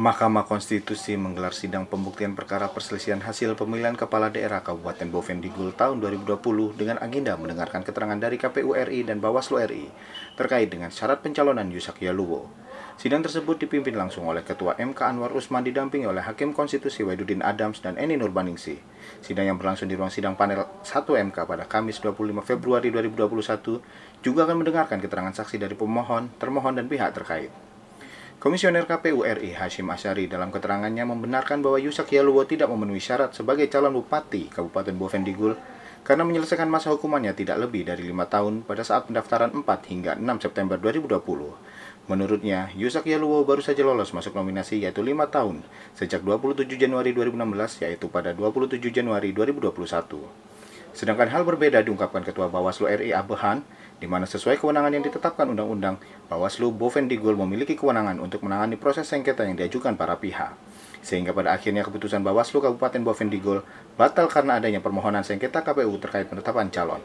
Mahkamah Konstitusi menggelar sidang pembuktian perkara perselisihan hasil pemilihan Kepala Daerah Kabupaten Bovendigul tahun 2020 dengan agenda mendengarkan keterangan dari KPU RI dan Bawaslu RI terkait dengan syarat pencalonan Yusak Yaluwo. Sidang tersebut dipimpin langsung oleh Ketua MK Anwar Usman didampingi oleh Hakim Konstitusi Waidudin Adams dan Eni Nurbaningsi. Sidang yang berlangsung di ruang sidang panel 1 MK pada Kamis 25 Februari 2021 juga akan mendengarkan keterangan saksi dari pemohon, termohon, dan pihak terkait. Komisioner KPU RI Hashim Asyari dalam keterangannya membenarkan bahwa Yusak Yaluwo tidak memenuhi syarat sebagai calon bupati Kabupaten Bovendigul karena menyelesaikan masa hukumannya tidak lebih dari lima tahun pada saat pendaftaran 4 hingga 6 September 2020. Menurutnya, Yusak Yaluwo baru saja lolos masuk nominasi yaitu lima tahun sejak 27 Januari 2016 yaitu pada 27 Januari 2021. Sedangkan hal berbeda diungkapkan Ketua Bawaslu RI Abahan, di mana sesuai kewenangan yang ditetapkan Undang-Undang, Bawaslu Bovendigul memiliki kewenangan untuk menangani proses sengketa yang diajukan para pihak. Sehingga pada akhirnya keputusan Bawaslu Kabupaten Bovendigul batal karena adanya permohonan sengketa KPU terkait penetapan calon.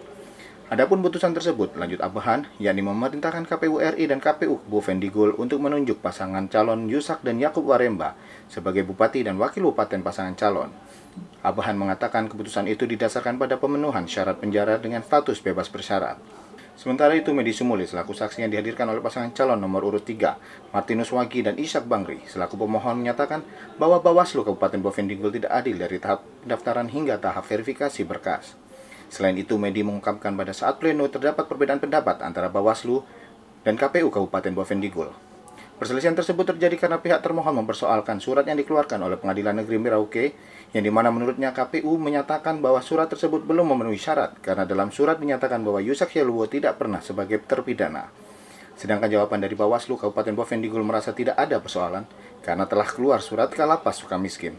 Adapun putusan tersebut, lanjut Abahan, yakni memerintahkan KPU RI dan KPU Bovendigul untuk menunjuk pasangan calon Yusak dan Yakub Waremba sebagai bupati dan wakil bupaten pasangan calon. Abahan mengatakan keputusan itu didasarkan pada pemenuhan syarat penjara dengan status bebas bersyarat. Sementara itu, Medi Sumuli selaku saksi yang dihadirkan oleh pasangan calon nomor urut 3, Martinus Wagi dan Ishak Bangri, selaku pemohon menyatakan bahwa Bawaslu Kabupaten Bovendigul tidak adil dari tahap pendaftaran hingga tahap verifikasi berkas. Selain itu, Medi mengungkapkan pada saat pleno terdapat perbedaan pendapat antara Bawaslu dan KPU Kabupaten Bovendigul. Perselisihan tersebut terjadi karena pihak termohon mempersoalkan surat yang dikeluarkan oleh Pengadilan Negeri Merauke, yang dimana menurutnya KPU menyatakan bahwa surat tersebut belum memenuhi syarat, karena dalam surat menyatakan bahwa Yusak Yeluwo tidak pernah sebagai terpidana. Sedangkan jawaban dari Bawaslu Kabupaten Bovendigul merasa tidak ada persoalan, karena telah keluar surat kalapas suka miskin.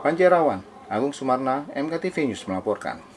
Panjerawan, Agung Sumarna, MKTV News melaporkan.